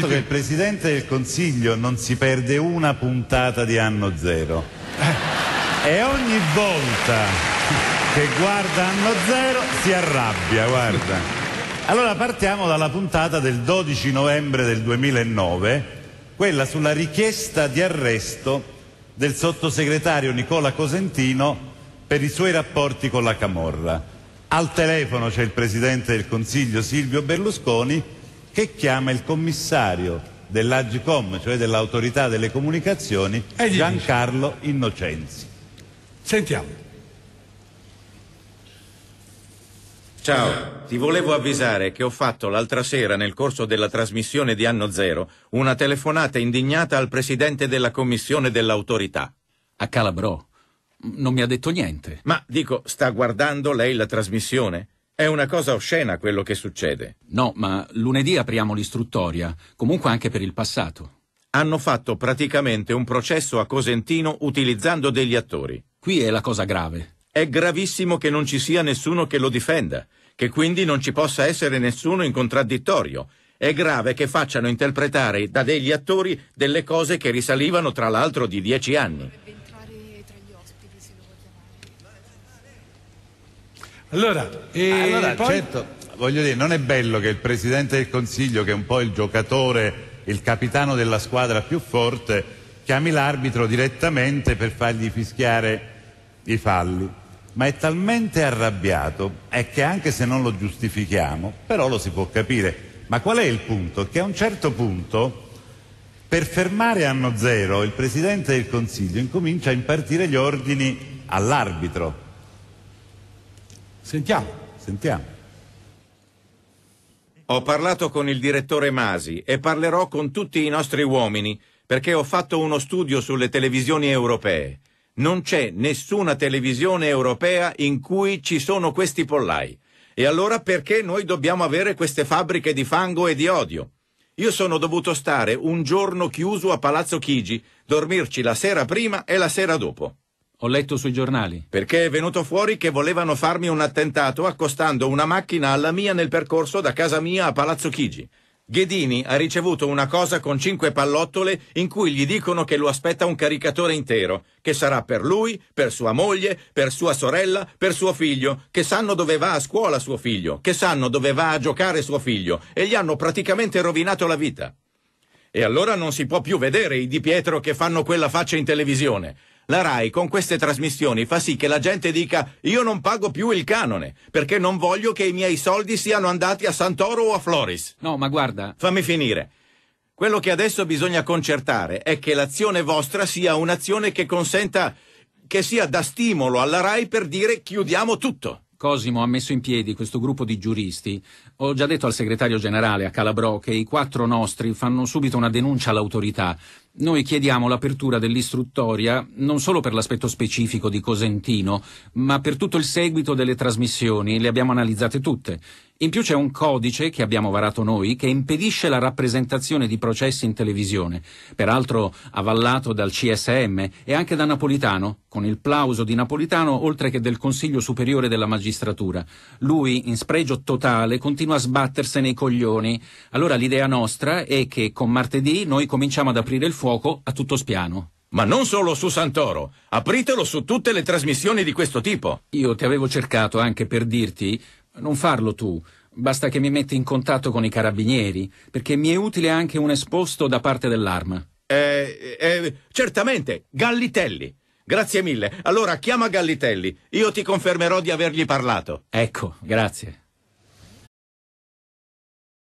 detto che il Presidente del Consiglio non si perde una puntata di anno zero e ogni volta che guarda anno zero si arrabbia, guarda. Allora partiamo dalla puntata del 12 novembre del 2009, quella sulla richiesta di arresto del sottosegretario Nicola Cosentino per i suoi rapporti con la Camorra. Al telefono c'è il Presidente del Consiglio Silvio Berlusconi che chiama il commissario dell'Agicom, cioè dell'autorità delle comunicazioni, Giancarlo Innocenzi. Sentiamo. Ciao, ti volevo avvisare che ho fatto l'altra sera nel corso della trasmissione di Anno Zero una telefonata indignata al presidente della commissione dell'autorità. A Calabrò? Non mi ha detto niente. Ma dico, sta guardando lei la trasmissione? È una cosa oscena quello che succede. No, ma lunedì apriamo l'istruttoria, comunque anche per il passato. Hanno fatto praticamente un processo a Cosentino utilizzando degli attori. Qui è la cosa grave. È gravissimo che non ci sia nessuno che lo difenda, che quindi non ci possa essere nessuno in contraddittorio. È grave che facciano interpretare da degli attori delle cose che risalivano tra l'altro di dieci anni. Allora, e ah, allora poi... certo, voglio dire, non è bello che il Presidente del Consiglio, che è un po' il giocatore, il capitano della squadra più forte, chiami l'arbitro direttamente per fargli fischiare i falli. Ma è talmente arrabbiato è che anche se non lo giustifichiamo, però lo si può capire. Ma qual è il punto? Che a un certo punto, per fermare anno zero, il Presidente del Consiglio incomincia a impartire gli ordini all'arbitro Sentiamo, sentiamo. Ho parlato con il direttore Masi e parlerò con tutti i nostri uomini perché ho fatto uno studio sulle televisioni europee. Non c'è nessuna televisione europea in cui ci sono questi pollai. E allora perché noi dobbiamo avere queste fabbriche di fango e di odio? Io sono dovuto stare un giorno chiuso a Palazzo Chigi, dormirci la sera prima e la sera dopo. Ho letto sui giornali. Perché è venuto fuori che volevano farmi un attentato accostando una macchina alla mia nel percorso da casa mia a Palazzo Chigi. Ghedini ha ricevuto una cosa con cinque pallottole in cui gli dicono che lo aspetta un caricatore intero, che sarà per lui, per sua moglie, per sua sorella, per suo figlio, che sanno dove va a scuola suo figlio, che sanno dove va a giocare suo figlio, e gli hanno praticamente rovinato la vita. E allora non si può più vedere i Di Pietro che fanno quella faccia in televisione. La RAI con queste trasmissioni fa sì che la gente dica io non pago più il canone perché non voglio che i miei soldi siano andati a Santoro o a Floris. No, ma guarda. Fammi finire. Quello che adesso bisogna concertare è che l'azione vostra sia un'azione che consenta che sia da stimolo alla RAI per dire chiudiamo tutto. Cosimo ha messo in piedi questo gruppo di giuristi, ho già detto al segretario generale a Calabrò che i quattro nostri fanno subito una denuncia all'autorità. Noi chiediamo l'apertura dell'istruttoria non solo per l'aspetto specifico di Cosentino, ma per tutto il seguito delle trasmissioni, le abbiamo analizzate tutte. In più c'è un codice che abbiamo varato noi che impedisce la rappresentazione di processi in televisione, peraltro avallato dal CSM e anche da Napolitano, con il plauso di Napolitano oltre che del Consiglio Superiore della Magistratura. Lui, in spregio totale, continua a sbattersene i coglioni. Allora l'idea nostra è che con martedì noi cominciamo ad aprire il fuoco a tutto spiano. Ma non solo su Santoro, apritelo su tutte le trasmissioni di questo tipo. Io ti avevo cercato anche per dirti non farlo tu, basta che mi metti in contatto con i carabinieri, perché mi è utile anche un esposto da parte dell'arma. Eh, eh, certamente, Gallitelli. Grazie mille. Allora chiama Gallitelli. Io ti confermerò di avergli parlato. Ecco, grazie.